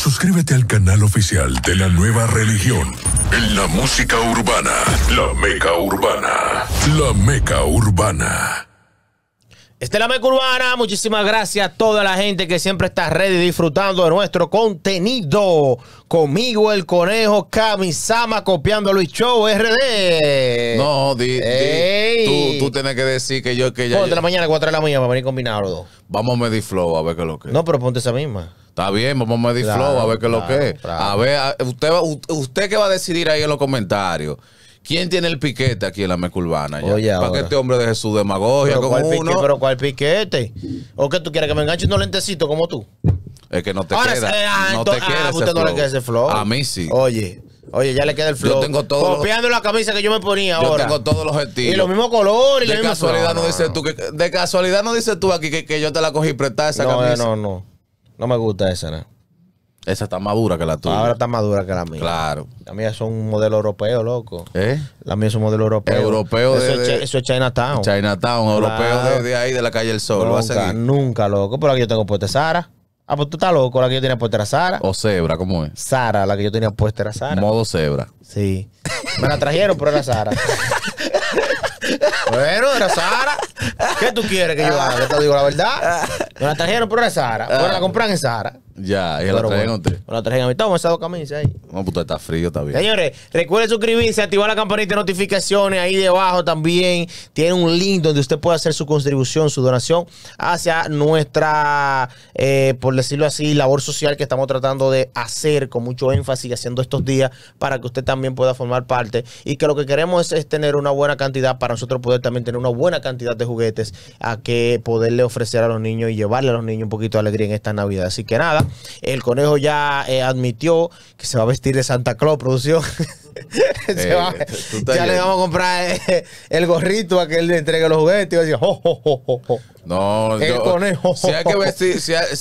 Suscríbete al canal oficial de la nueva religión. En la música urbana. La Meca Urbana. La Meca Urbana. Esta es la Meca Urbana. Muchísimas gracias a toda la gente que siempre está ready disfrutando de nuestro contenido. Conmigo el conejo Kamisama copiando Luis Show RD. No, tú, tienes que decir que yo que ya. Ponte la mañana, 4 de la mañana, para venir combinado los dos. Vamos a Mediflow a ver qué es lo que. No, pero ponte esa misma. Está bien, vamos a medir flow, a ver qué es lo que es. A ver, usted, usted que va a decidir ahí en los comentarios. ¿Quién tiene el piquete aquí en la mecurbana? ¿Para que este hombre deje su demagogia pero con uno? pero ¿cuál piquete? ¿O que tú quieres que me enganche un lentecitos como tú? Es que no te Ahora queda. Ah, no te ah, usted no le queda ese flow. A mí sí. Oye. Oye, ya le queda el flow. Yo tengo todo. Copiando la camisa que yo me ponía ahora. Yo tengo todos los estilos. Y los mismos colores. De y casualidad no, no, dices tú de casualidad no dices tú aquí que, yo te la cogí prestada esa camisa. No, no, no. No me gusta esa, ¿no? Esa está más dura que la tuya. Ahora está más dura que la mía. Claro. La mía es un modelo europeo, loco. ¿Eh? La mía es un modelo europeo. Europeo eso de, es, eso es Chinatown. Chinatown, europeo de, ahí, de la calle del Sol. Nunca, nunca, loco. Pero aquí yo tengo puesta Sara. Ah, pues tú estás loco. La que yo tenía puesta era Sara. O Zebra, ¿cómo es? Sara, la que yo tenía puesta era Sara. Modo Zebra. Sí. Me la trajeron, pero era Sara. Bueno, era Sara. ¿Qué tú quieres que yo haga? te digo la verdad. Me la trajeron, por Sara. Bueno, la ah. compran en Sara. Ya, y la traen bueno, a La traen a mí. Toma esa dos camisas ahí. No, puta, pues está frío, está Señores, recuerden suscribirse, activar la campanita de notificaciones ahí debajo también. Tiene un link donde usted puede hacer su contribución, su donación hacia nuestra, eh, por decirlo así, labor social que estamos tratando de hacer con mucho énfasis haciendo estos días para que usted también pueda formar parte y que lo que queremos es tener una buena cantidad para nosotros poder también tener una buena cantidad de juguetes a que poderle ofrecer a los niños y llevarle a los niños un poquito de alegría en esta Navidad. Así que nada. El conejo ya eh, admitió que se va a vestir de Santa Claus, producción. Eh, eh, ya le vamos a comprar eh, el, gorrito a que él le entregue los juguetes y va a decir, No, el Si hay que vestirse de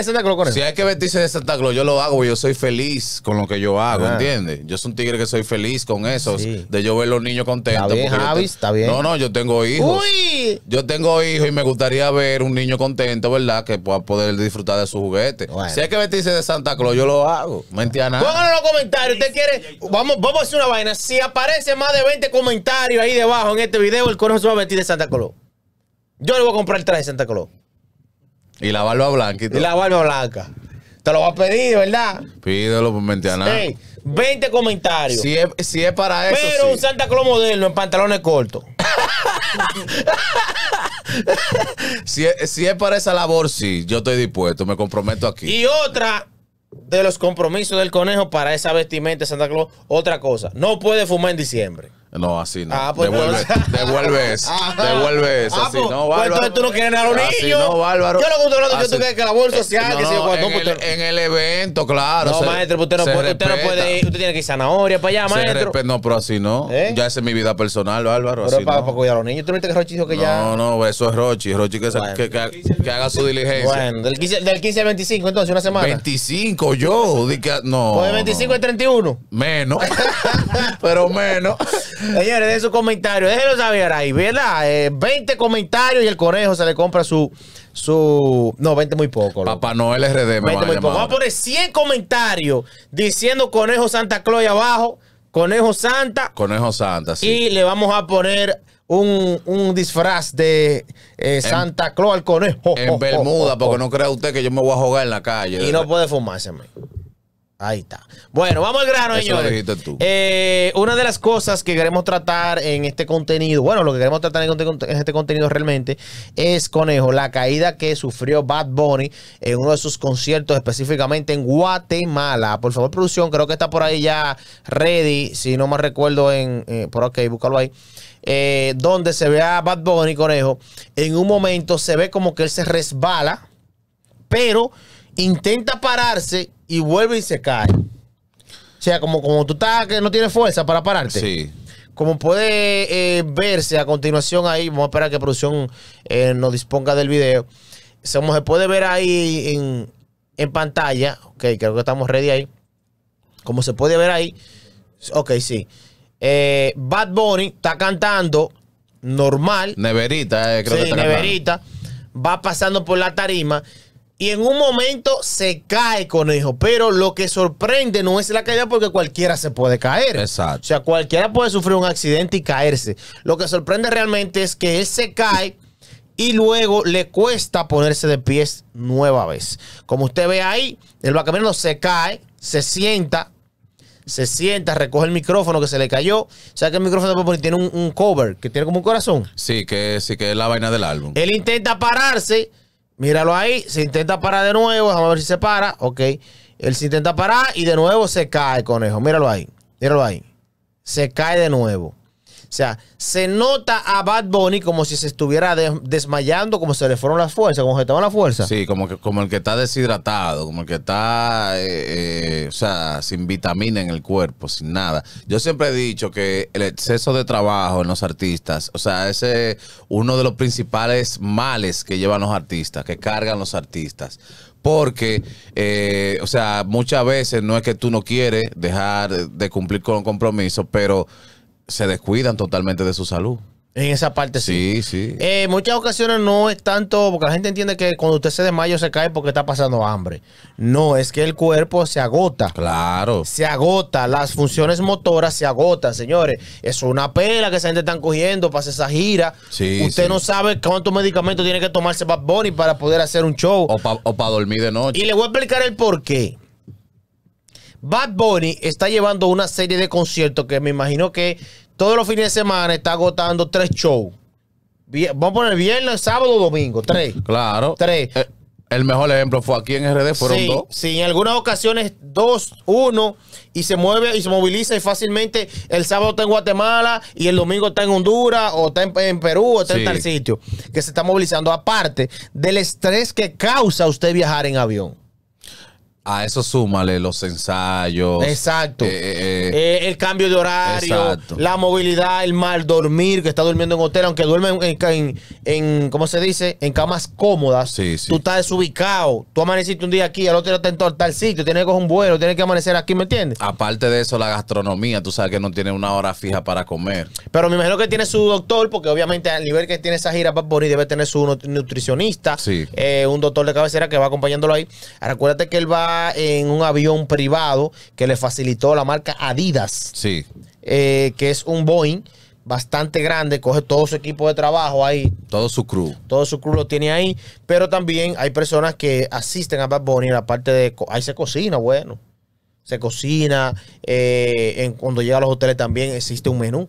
Santa Claus Si hay que vestirse de Santa Claus, yo lo hago, yo soy feliz con lo que yo hago, ah. ¿entiendes? Yo soy un tigre que soy feliz con eso, de yo ver los niños contentos. Está bien, está bien. No, no, yo tengo hijos. Uy. Yo tengo hijos y me gustaría ver un niño contento, ¿verdad? Que pueda poder disfrutar de su juguete. Si hay que vestirse de Santa Claus, yo lo hago. Mentira nada. Pónganlo en los comentarios, usted quiere... Vamos, a hacer una vaina. Si aparece más de 20 comentarios ahí debajo en este video, el coro se va a vestir de Santa Claus. Yo le voy a comprar el traje de Santa Claus. Y la barba blanca. Y, la barba blanca. Te lo va a pedir, ¿verdad? Pídelo por mentiana. Hey, 20 comentarios. Si es, es para eso. Pero un Santa Claus moderno en pantalones cortos. si, es, si es para esa labor, sí. Yo estoy dispuesto. Me comprometo aquí. Y otra de los compromisos del conejo para esa vestimenta de Santa Claus. Otra cosa, no puede fumar en diciembre. No, así no. Ah, pues Devuelves, así no, Bárbaro. Pues, tú no quieres a los niños? Así no, Bárbaro. Yo lo que estoy hablando, yo tú quieres que la bolsa social, no, que no, pues, pues, En, el, evento, claro. No, maestro, usted no, puede, ir. Usted tiene que ir zanahoria para allá, maestro. no, pero así no. ¿Eh? Ya esa es mi vida personal, Bárbaro. Pero para, para cuidar a los niños, tú no viste que Rochi dijo que ya. No, no, eso es Rochi. Rochi que, que, que, haga su diligencia. Bueno, del 15, del al 25, entonces, una semana. 25, yo. no. Pues de 25 al 31. Menos. pero menos. Señores, de su comentarios. Déjenlo saber ahí, ¿verdad? 20 eh, comentarios y el conejo se le compra su. su no, 20 muy poco. Loco. Papá Noel RD, me va muy Vamos a poner 100 comentarios diciendo conejo Santa Claus abajo. Conejo Santa. Conejo Santa, sí. Y le vamos a poner. Un, disfraz de eh, Santa Claus al conejo. En Bermuda, porque no crea usted que yo me voy a jugar en la calle. Y no puede fumarse, Ahí está. Bueno, vamos al grano, Eso señores. Eh, una de las cosas que queremos tratar en este contenido, bueno, lo que queremos tratar en este contenido realmente es, Conejo, la caída que sufrió Bad Bunny en uno de sus conciertos, específicamente en Guatemala. Por favor, producción, creo que está por ahí ya ready, si no me recuerdo, en eh, por ok, búscalo ahí. Eh, donde se ve a Bad Bunny, Conejo. En un momento se ve como que él se resbala, pero intenta pararse y vuelve y se cae. O sea, como, como tú estás que no tienes fuerza para pararte. Sí. Como puede eh, verse a continuación ahí, vamos a esperar que producción eh, nos disponga del video. Como se puede ver ahí en, pantalla, ok, creo que estamos ready ahí. Como se puede ver ahí, ok, sí. Eh, Bad Bunny está cantando normal. Neverita, creo que neverita. Va pasando por la tarima y en un momento se cae conejo. Pero lo que sorprende no es la caída porque cualquiera se puede caer. Exacto. O sea, cualquiera puede sufrir un accidente y caerse. Lo que sorprende realmente es que él se cae y luego le cuesta ponerse de pies nueva vez. Como usted ve ahí, el vacamerino se cae, se sienta, se sienta, recoge el micrófono que se le cayó. Saca el micrófono tiene un, cover que tiene como un corazón. Sí, que sí, que es la vaina del álbum. Él intenta pararse Míralo ahí, se intenta parar de nuevo, vamos a ver si se para, ok. Él se intenta parar y de nuevo se cae, conejo. Míralo ahí, míralo ahí. Se cae de nuevo. O sea, se nota a Bad Bunny como si se estuviera desmayando, como se le fueron las fuerzas, como se estaban las fuerza. Sí, como, que, como el que está deshidratado, como el que está, eh, eh, o sea, sin vitamina en el cuerpo, sin nada. Yo siempre he dicho que el exceso de trabajo en los artistas, o sea, ese es uno de los principales males que llevan los artistas, que cargan los artistas porque, eh, o sea, muchas veces no es que tú no quieres dejar de cumplir con compromiso, pero se descuidan totalmente de su salud. En esa parte sí. Sí, sí. Eh, muchas ocasiones no es tanto, porque la gente entiende que cuando usted se desmaya se cae porque está pasando hambre. No, es que el cuerpo se agota. Claro. Se agota, las funciones motoras se agotan, señores. Es una pela que esa gente está cogiendo para hacer esa gira. Sí, usted no sabe cuántos medicamentos tiene que tomarse Bad Bunny para poder hacer un show. O para dormir de noche. Y le voy a explicar el porqué Bad Bunny está llevando una serie de conciertos que me imagino que todos los fines de semana está agotando tres shows. Vamos a poner viernes, sábado, domingo, tres. Claro. Tres. Eh, el mejor ejemplo fue aquí en RD, fueron dos. Sí, en algunas ocasiones dos, uno, y se mueve y se moviliza y fácilmente el sábado está en Guatemala y el domingo está en Honduras o está en, Perú o está en tal sitio que se está movilizando. Aparte del estrés que causa usted viajar en avión. A eso súmale los ensayos. Exacto. Eh, eh, eh. el cambio de horario, exacto. la movilidad, el mal dormir, que está durmiendo en hotel, aunque duerme en, en, ¿cómo se dice? En camas cómodas. Sí, sí. Tú estás desubicado. Tú amaneciste un día aquí, al otro día estás en tal sitio, tienes que coger un vuelo, tienes que amanecer aquí, ¿me entiendes? Aparte de eso, la gastronomía, tú sabes que no tiene una hora fija oh. para comer. Pero me imagino que tiene su doctor, porque obviamente al nivel que tiene esa gira Bad debe tener su nutricionista, sí. un doctor de cabecera que va acompañándolo ahí. acuérdate que él va en un avión privado que le facilitó la marca Adidas. Sí. Eh, que es un Boeing bastante grande, coge todo su equipo de trabajo ahí. Todo su crew. Todo su crew lo tiene ahí, pero también hay personas que asisten a Bad Bunny, la parte de... Ahí se cocina, bueno. Se cocina, eh, en, cuando llega a los hoteles también existe un menú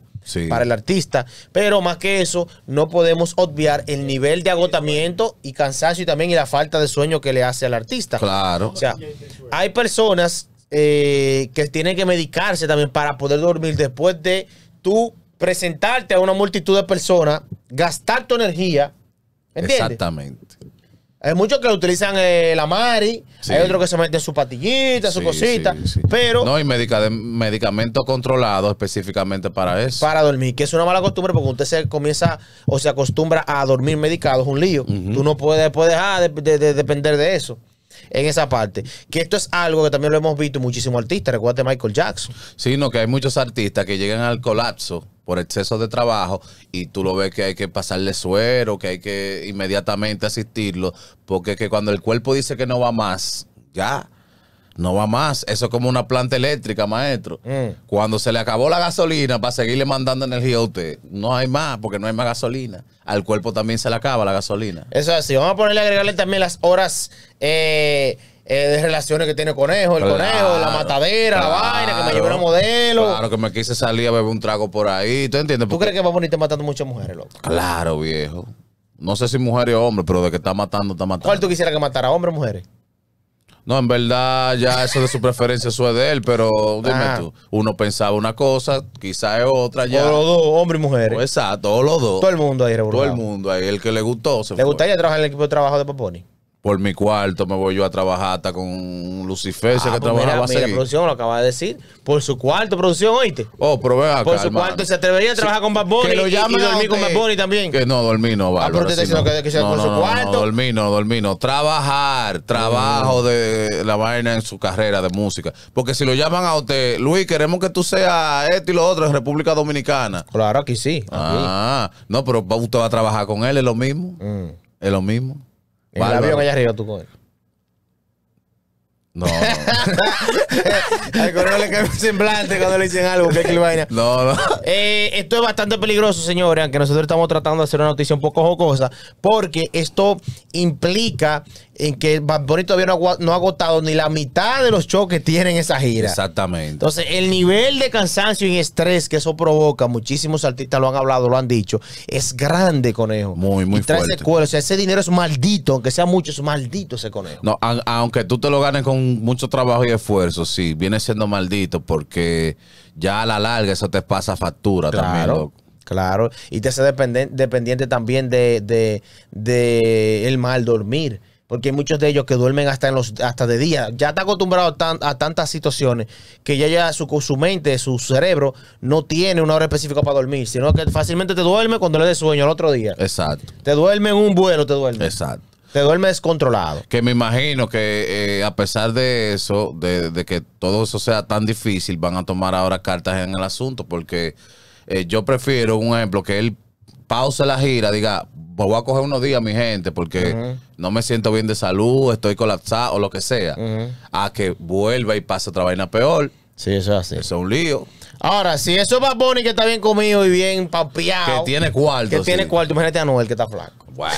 para el artista. Pero más que eso, no podemos obviar el nivel de agotamiento y cansancio y también y la falta de sueño que le hace al artista. Claro. O sea, hay personas eh, que tienen que medicarse también para poder dormir después de tú presentarte a una multitud de personas, gastar tu energía. ¿Entiendes? Exactamente. Hay muchos que utilizan el eh, la Mari, hay otros que se meten su patillita, su cosita, pero... No, hay medicamentos controlados específicamente para eso. Para dormir, que es una mala costumbre porque usted se comienza o se acostumbra a dormir medicado, es un lío. Tú no puedes, dejar ah, de, depender de eso. En esa parte. Que esto es algo que también lo hemos visto muchísimos artistas. Recuerda Michael Jackson. Sí, no, que hay muchos artistas que llegan al colapso por exceso de trabajo y tú lo ves que hay que pasarle suero, que hay que inmediatamente asistirlo, porque que cuando el cuerpo dice que no va más, ya, no va más. Eso es como una planta eléctrica, maestro. Mm. Cuando se le acabó la gasolina para seguirle mandando energía a usted, no hay más, porque no hay más gasolina. Al cuerpo también se le acaba la gasolina. Eso es así. Vamos a ponerle, agregarle también las horas. Eh, eh, de relaciones que tiene Conejo, el Conejo, la matadera, la vaina, que me llevó una modelo. Claro, que me quise salir a beber un trago por ahí. ¿Tú entiendes? ¿Tú crees que va a matando muchas mujeres, loco? Claro, viejo. No sé si mujeres o hombres, pero de que está matando, está matando. ¿Cuál tú quisieras que matara, hombres o mujeres? No, en verdad, ya eso de su preferencia, eso de él, pero dime ah. tú, uno pensaba una cosa, quizás es otra ya. los dos, hombres y mujeres. Pues exacto, todos los dos. Todo el mundo ahí revolcado. Todo el mundo ahí, el que le gustó ¿Le gustaría trabajar en el equipo de trabajo de Paponi? por mi cuarto me voy yo a trabajar hasta con Lucifer, ah, que pues trabaja trabajaba mira, producción lo acaba de decir. Por su cuarto, producción, oíste. Oh, pero Por su cuarto se atrevería a trabajar con Bad Bunny y, y con Bad Bunny también. Que no, dormir no, va. Ah, que, no, su cuarto. No, no, Trabajar, trabajo mm. de la vaina en su carrera de música. Porque si lo llaman a usted, Luis, queremos que tú seas esto y lo otro en República Dominicana. Claro, que sí. Ah, no, pero usted va a trabajar con él, es lo mismo. Mm. Es lo mismo. Para el avión allá arriba tú él. No. no. Al coronel le cae un semblante cuando le dicen algo. No, no. Eh, esto es bastante peligroso, señores, aunque nosotros estamos tratando de hacer una noticia un poco jocosa, porque esto implica en que el todavía no ha, agotado ni la mitad de los shows que tiene esa gira. Exactamente. Entonces, el nivel de cansancio y estrés que eso provoca, muchísimos artistas lo han hablado, lo han dicho, es grande, conejo. Muy, muy y trae fuerte. O sea, ese dinero es maldito, aunque sea mucho, es maldito ese conejo. No, aunque tú te lo ganes con mucho trabajo y esfuerzo, sí, viene siendo maldito porque ya a la larga eso te pasa factura claro, también, Claro, y te hace dependiente, también de, de, de, el mal dormir. Porque hay muchos de ellos que duermen hasta en los hasta de día. Ya está acostumbrado a, tantas situaciones que ya, ya su, su, mente, su cerebro, no tiene una hora específica para dormir, sino que fácilmente te duerme cuando le des sueño al otro día. Exacto. Te duerme en un vuelo, te duerme. Exacto. Te duerme descontrolado. Que me imagino que eh, a pesar de eso, de, que todo eso sea tan difícil, van a tomar ahora cartas en el asunto, porque eh, yo prefiero, un ejemplo, que él pause la gira, diga, pues voy a coger unos días, mi gente, porque no me siento bien de salud, estoy colapsado o lo que sea, a que vuelva y pase otra vaina peor. Sí, eso es así. Eso es un lío. Ahora, si eso es Bad que está bien comido y bien papiado. Que tiene cuarto. Que tiene cuarto. Imagínate a Noel que está flaco.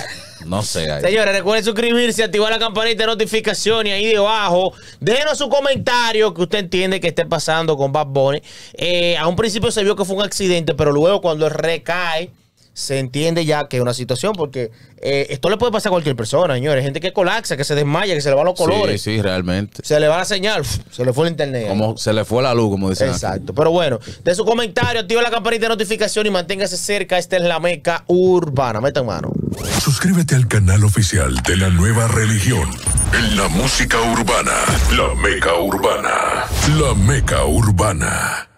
No sé. Señores, recuerden suscribirse, activar la campanita de notificación y ahí debajo, déjenos su comentario que usted entiende que esté pasando con Bad Bunny. Eh, a un principio se vio que fue un accidente, pero luego cuando recae se entiende ya que es una situación, porque eh, esto le puede pasar a cualquier persona, señores. Gente que colapsa, que se desmaya, que se le van los colores. Sí, sí, realmente. Se le va la señal, se le fue el internet. Como se le fue la luz, como dicen. Exacto. Pero bueno, de su comentario, activa la campanita de notificación y manténgase cerca. Esta es la meca urbana. Metan mano. Suscríbete al canal oficial de la nueva religión. En la música urbana, la meca urbana, la meca urbana.